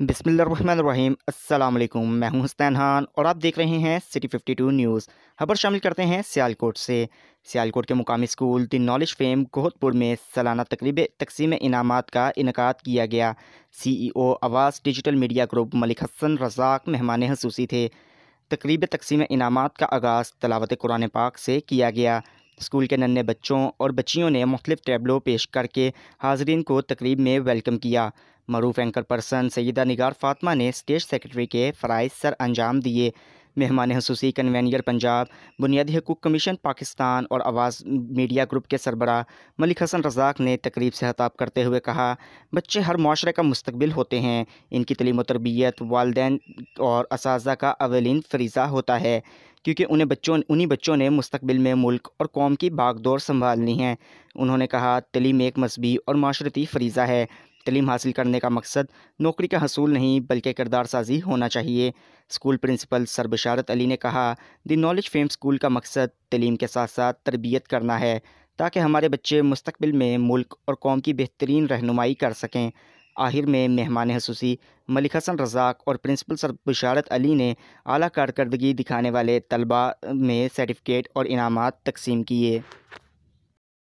बिसमीम अल्लाम मैं हूं हसनैन खान और आप देख रहे हैं सिटी 52 न्यूज़ खबर शामिल करते हैं सियालकोट से सियालकोट के मुकामी school the knowledge fame Gohatpur में सालाना तकरीब तकसीम इनाम का इनका किया गया सी E O Awaz digital media group Malik Hasan Razzaq मेहमान खसूसी थे तकरीब तकसीम इनाम का आगाज़ तलावत कुरान पाक से किया गया स्कूल के नन्हे बच्चों और बच्चियों ने मुख्तलिफ टैबलों पेश करके हाजरीन को तकरीब में वेलकम किया मरूफ एंकर पर्सन सईदा निगार फातमा ने स्टेट सेक्रेटरी के फ़राइज सर अंजाम दिए मेहमान खसूसी कन्वेनियर पंजाब बुनियादी हकूक कमीशन पाकिस्तान और आवाज़ मीडिया ग्रुप के सरबरा मलिक हसन रजाक ने तकरीब से खताब करते हुए कहा बच्चे हर माशरे का मुस्तबिल होते हैं इनकी तलीम तरबियत वालदे और इस का अवलिन फरीज़ा होता है क्योंकि उन्हें बच्चों उन्हीं बच्चों ने मुस्तबिल में मुल्क और कौम की बागडोर संभालनी है उन्होंने कहा तलीम एक मजहबी और माशरती फरीज़ा है तलीम हासिल करने का मकसद नौकरी का हसूल नहीं बल्कि किरदार साजी होना चाहिए स्कूल प्रिंसिपल सरबशारत अली ने कहा द नॉलेज फेम स्कूल का मकसद तलीम के साथ साथ तरबियत करना है ताकि हमारे बच्चे मुस्तबिल में मुल्क और कौम की बेहतरीन रहनुमाई कर सकें आखिर में मेहमान खसूसी मलिक हसन रजाक और प्रिंसिपल सर बशारत अली ने अली कारकर्दगी दिखाने वाले तलबा में सर्टिफिकेट और इनाम तकसीम किए